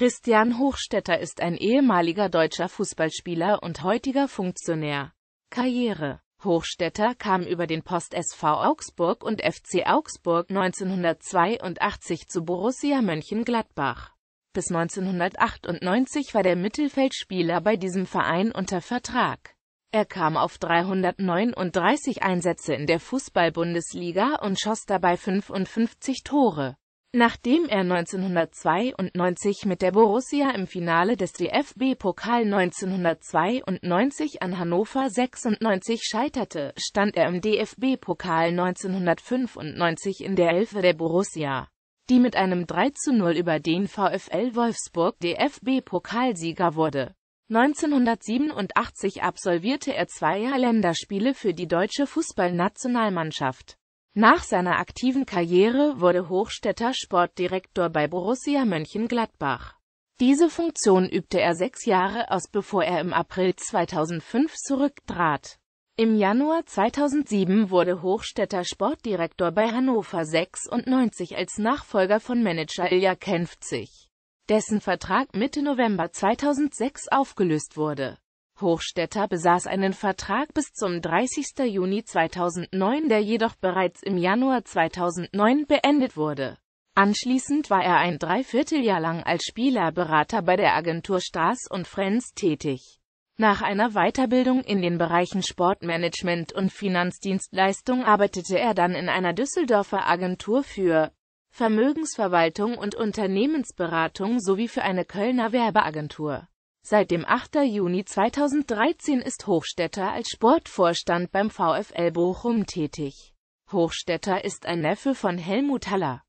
Christian Hochstetter ist ein ehemaliger deutscher Fußballspieler und heutiger Funktionär. Karriere Hochstetter kam über den Post SV Augsburg und FC Augsburg 1982 zu Borussia Mönchengladbach. Bis 1998 war der Mittelfeldspieler bei diesem Verein unter Vertrag. Er kam auf 339 Einsätze in der Fußball-Bundesliga und schoss dabei 55 Tore. Nachdem er 1992 mit der Borussia im Finale des DFB-Pokal 1992 an Hannover 96 scheiterte, stand er im DFB-Pokal 1995 in der Elfe der Borussia, die mit einem 3 zu 0 über den VfL Wolfsburg DFB-Pokalsieger wurde. 1987 absolvierte er zwei Länderspiele für die deutsche Fußballnationalmannschaft. Nach seiner aktiven Karriere wurde Hochstädter Sportdirektor bei Borussia Mönchengladbach. Diese Funktion übte er sechs Jahre aus, bevor er im April 2005 zurücktrat. Im Januar 2007 wurde Hochstädter Sportdirektor bei Hannover 96 als Nachfolger von Manager Ilja Kenfzig, dessen Vertrag Mitte November 2006 aufgelöst wurde. Hochstädter besaß einen Vertrag bis zum 30. Juni 2009, der jedoch bereits im Januar 2009 beendet wurde. Anschließend war er ein Dreivierteljahr lang als Spielerberater bei der Agentur Stars und Friends tätig. Nach einer Weiterbildung in den Bereichen Sportmanagement und Finanzdienstleistung arbeitete er dann in einer Düsseldorfer Agentur für Vermögensverwaltung und Unternehmensberatung sowie für eine Kölner Werbeagentur. Seit dem 8. Juni 2013 ist Hochstetter als Sportvorstand beim VfL Bochum tätig. Hochstetter ist ein Neffe von Helmut Haller.